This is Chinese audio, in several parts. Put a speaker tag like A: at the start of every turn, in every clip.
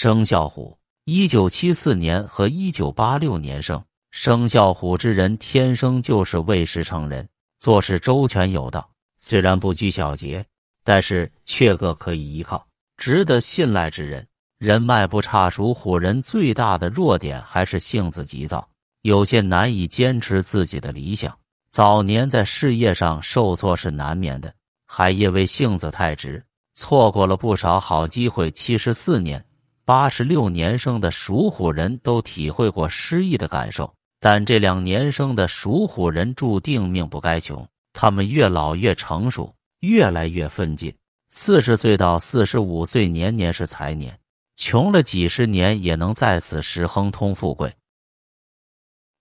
A: 生肖虎，一九七四年和一九八六年生。生肖虎之人天生就是为事成人，做事周全有道，虽然不拘小节，但是却个可以依靠，值得信赖之人。人脉不差。属虎人最大的弱点还是性子急躁，有些难以坚持自己的理想。早年在事业上受挫是难免的，还因为性子太直，错过了不少好机会。七十四年。八十六年生的属虎人都体会过失意的感受，但这两年生的属虎人注定命不该穷。他们越老越成熟，越来越奋进。四十岁到四十五岁年年是财年，穷了几十年也能在此时亨通富贵。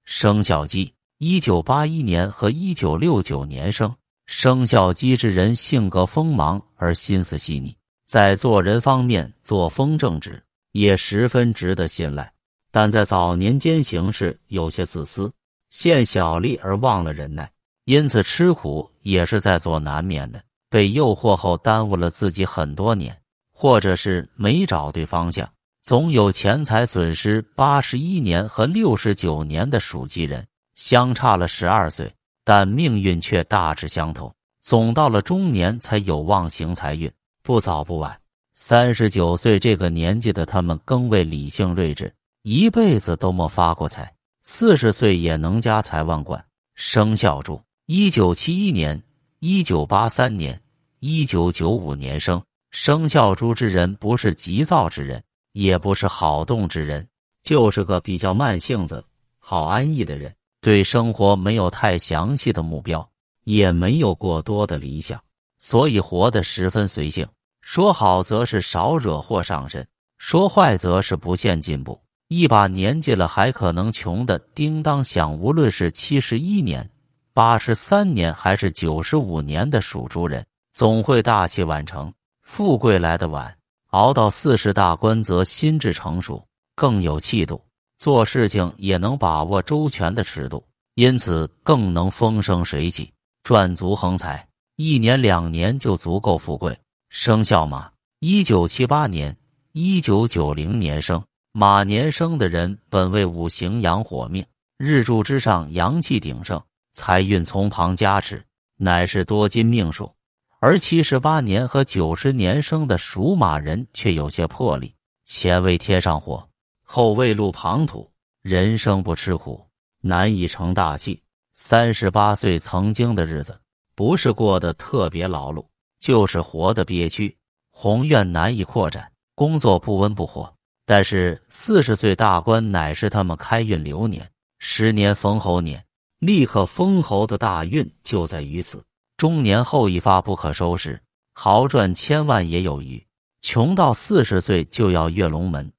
A: 生肖鸡，一九八一年和一九六九年生，生肖鸡之人性格锋芒而心思细腻，在做人方面作风正直。也十分值得信赖，但在早年间行事有些自私，献小利而忘了忍耐，因此吃苦也是在所难免的。被诱惑后耽误了自己很多年，或者是没找对方向，总有钱财损失。八十一年和六十九年的属鸡人相差了十二岁，但命运却大致相同，总到了中年才有望行财运，不早不晚。三十九岁这个年纪的他们更为理性睿智，一辈子都没发过财，四十岁也能家财万贯。生肖猪，一九七一年、一九八三年、一九九五年生。生肖猪之人不是急躁之人，也不是好动之人，就是个比较慢性子、好安逸的人。对生活没有太详细的目标，也没有过多的理想，所以活得十分随性。说好则是少惹祸上身，说坏则是不限进步。一把年纪了还可能穷的叮当响。无论是七十一年、八十三年还是九十五年的属猪人，总会大器晚成，富贵来得晚。熬到四十大关，则心智成熟，更有气度，做事情也能把握周全的尺度，因此更能风生水起，赚足横财。一年两年就足够富贵。生肖马，一九七八年、一九九零年生马年生的人，本为五行阳火命，日柱之上阳气鼎盛，财运从旁加持，乃是多金命数。而七十八年和九十年生的属马人却有些魄力，前为天上火，后为路旁土，人生不吃苦，难以成大器。三十八岁曾经的日子，不是过得特别劳碌。就是活的憋屈，宏愿难以扩展，工作不温不火。但是四十岁大关乃是他们开运流年，十年逢猴年，立刻封侯的大运就在于此。中年后一发不可收拾，豪赚千万也有余，穷到四十岁就要跃龙门。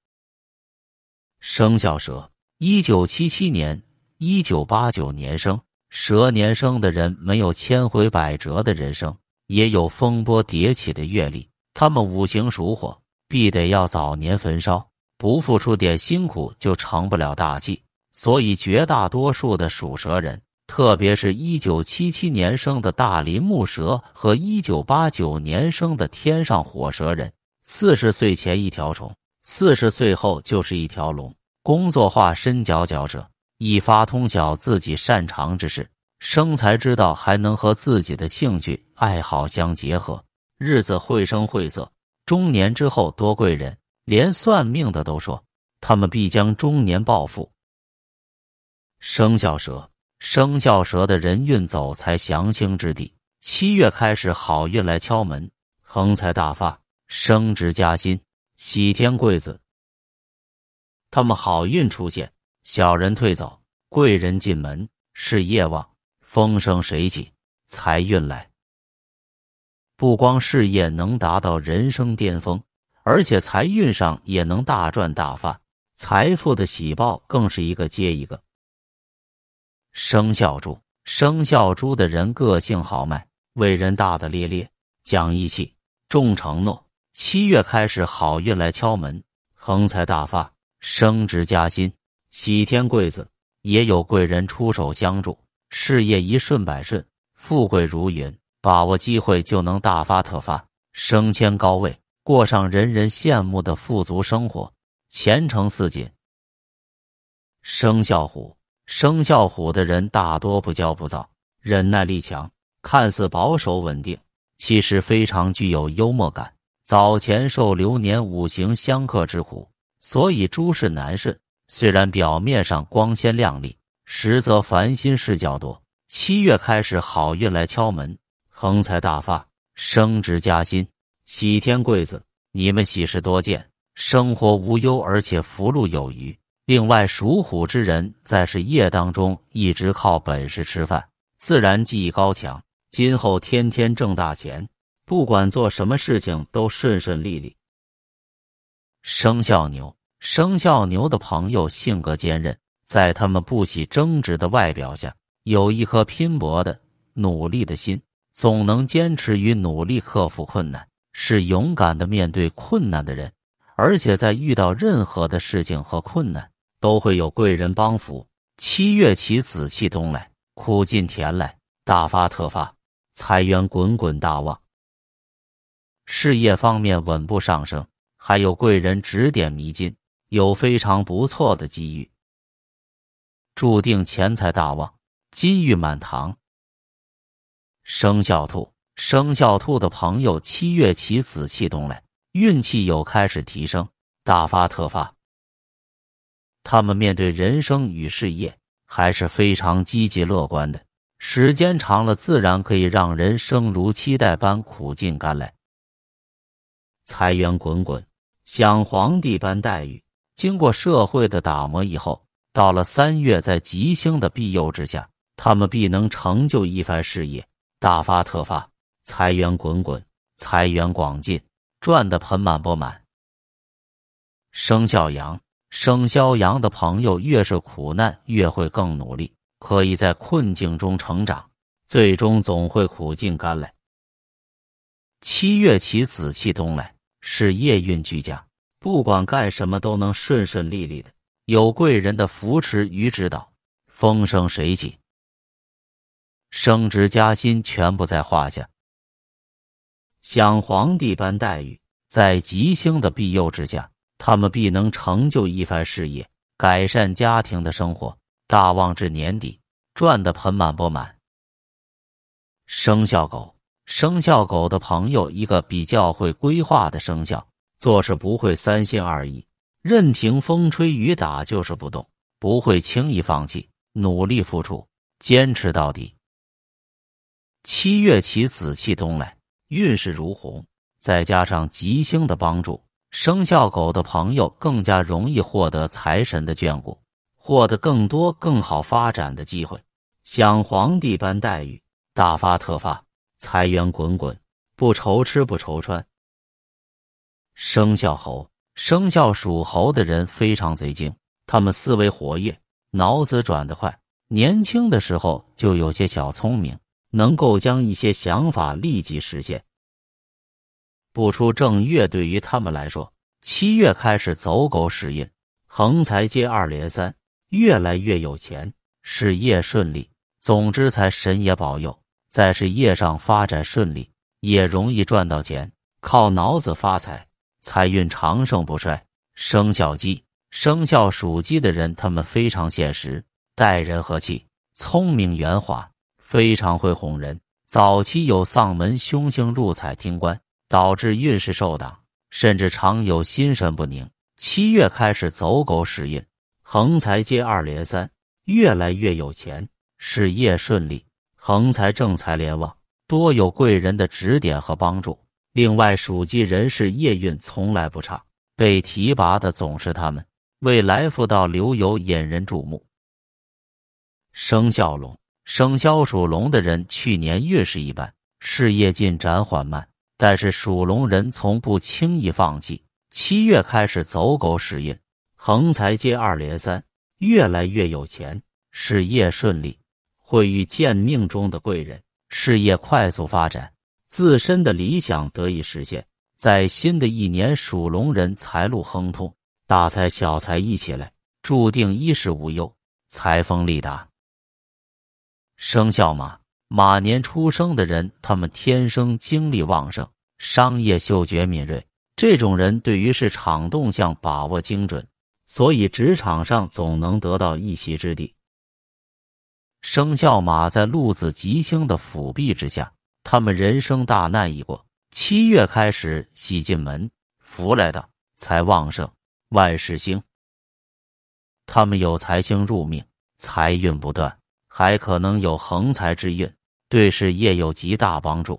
A: 生肖蛇，一九七七年、一九八九年生蛇年生的人，没有千回百折的人生。也有风波迭起的阅历，他们五行属火，必得要早年焚烧，不付出点辛苦就成不了大器。所以绝大多数的属蛇人，特别是1977年生的大林木蛇和1989年生的天上火蛇人，四十岁前一条虫，四十岁后就是一条龙，工作化身佼佼者，一发通晓自己擅长之事。生财之道还能和自己的兴趣爱好相结合，日子绘声绘色。中年之后多贵人，连算命的都说他们必将中年暴富。生肖蛇，生肖蛇的人运走财祥星之地，七月开始好运来敲门，横财大发，升职加薪，喜添贵子。他们好运出现，小人退走，贵人进门，事业旺。风生水起，财运来。不光事业能达到人生巅峰，而且财运上也能大赚大发，财富的喜报更是一个接一个。生肖猪，生肖猪的人个性豪迈，为人大大咧咧，讲义气，重承诺。七月开始好运来敲门，横财大发，升职加薪，喜添贵子，也有贵人出手相助。事业一顺百顺，富贵如云，把握机会就能大发特发，升迁高位，过上人人羡慕的富足生活，前程似锦。生肖虎，生肖虎的人大多不骄不躁，忍耐力强，看似保守稳定，其实非常具有幽默感。早前受流年五行相克之苦，所以诸事难顺，虽然表面上光鲜亮丽。实则烦心事较多。七月开始，好运来敲门，横财大发，升职加薪，喜添贵子，你们喜事多见，生活无忧，而且福禄有余。另外，属虎之人，在事业当中一直靠本事吃饭，自然技艺高强，今后天天挣大钱，不管做什么事情都顺顺利利。生肖牛，生肖牛的朋友性格坚韧。在他们不喜争执的外表下，有一颗拼搏的努力的心，总能坚持与努力克服困难，是勇敢的面对困难的人。而且在遇到任何的事情和困难，都会有贵人帮扶。七月起紫气东来，苦尽甜来，大发特发，财源滚滚大旺，事业方面稳步上升，还有贵人指点迷津，有非常不错的机遇。注定钱财大旺，金玉满堂。生肖兔，生肖兔的朋友，七月起紫气东来，运气又开始提升，大发特发。他们面对人生与事业还是非常积极乐观的，时间长了，自然可以让人生如期待般苦尽甘来，财源滚滚，享皇帝般待遇。经过社会的打磨以后。到了三月，在吉星的庇佑之下，他们必能成就一番事业，大发特发，财源滚滚，财源广进，赚得盆满钵满。生肖羊，生肖羊的朋友越是苦难，越会更努力，可以在困境中成长，最终总会苦尽甘来。七月起，紫气东来，是业运俱佳，不管干什么都能顺顺利利的。有贵人的扶持与指导，风生水起，升职加薪全不在话下，享皇帝般待遇。在吉星的庇佑之下，他们必能成就一番事业，改善家庭的生活，大旺至年底，赚得盆满钵满。生肖狗，生肖狗的朋友，一个比较会规划的生肖，做事不会三心二意。任凭风吹雨打，就是不动，不会轻易放弃，努力付出，坚持到底。七月起，紫气东来，运势如虹，再加上吉星的帮助，生肖狗的朋友更加容易获得财神的眷顾，获得更多更好发展的机会，享皇帝般待遇，大发特发，财源滚滚，不愁吃不愁穿。生肖猴。生肖属猴的人非常贼精，他们思维活跃，脑子转得快，年轻的时候就有些小聪明，能够将一些想法立即实现。不出正月，对于他们来说，七月开始走狗屎运，横财接二连三，越来越有钱，事业顺利。总之，财神也保佑在事业上发展顺利，也容易赚到钱，靠脑子发财。财运长盛不衰。生肖鸡，生肖属鸡的人，他们非常现实，待人和气，聪明圆滑，非常会哄人。早期有丧门凶星入财厅官，导致运势受挡，甚至常有心神不宁。七月开始走狗屎运，横财接二连三，越来越有钱，事业顺利，横财正财连旺，多有贵人的指点和帮助。另外，属鸡人士夜运从来不差，被提拔的总是他们，未来福到流油，引人注目。生肖龙，生肖属龙的人去年运势一般，事业进展缓慢，但是属龙人从不轻易放弃。七月开始走狗屎运，横财接二连三，越来越有钱，事业顺利，会遇见命中的贵人，事业快速发展。自身的理想得以实现，在新的一年属龙人财路亨通，大财小财一起来，注定衣食无忧，财丰利达。生肖马，马年出生的人，他们天生精力旺盛，商业嗅觉敏锐，这种人对于市场动向把握精准，所以职场上总能得到一席之地。生肖马在路子吉星的辅弼之下。他们人生大难已过，七月开始喜进门，福来的财旺盛，万事兴。他们有财星入命，财运不断，还可能有横财之运，对事业有极大帮助。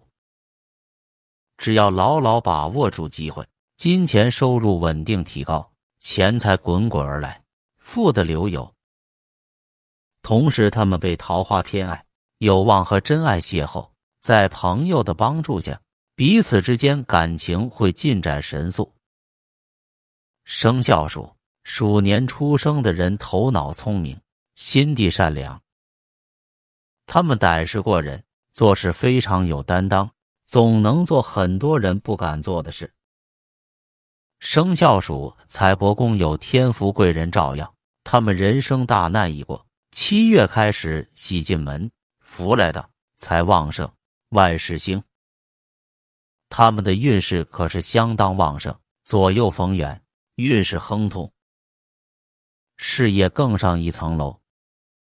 A: 只要牢牢把握住机会，金钱收入稳定提高，钱财滚滚而来，富得流油。同时，他们被桃花偏爱，有望和真爱邂逅。在朋友的帮助下，彼此之间感情会进展神速。生肖鼠，鼠年出生的人头脑聪明，心地善良，他们胆识过人，做事非常有担当，总能做很多人不敢做的事。生肖鼠，财帛宫有天福贵人照耀，他们人生大难已过。七月开始喜进门，福来的，财旺盛。万事兴，他们的运势可是相当旺盛，左右逢源，运势亨通，事业更上一层楼。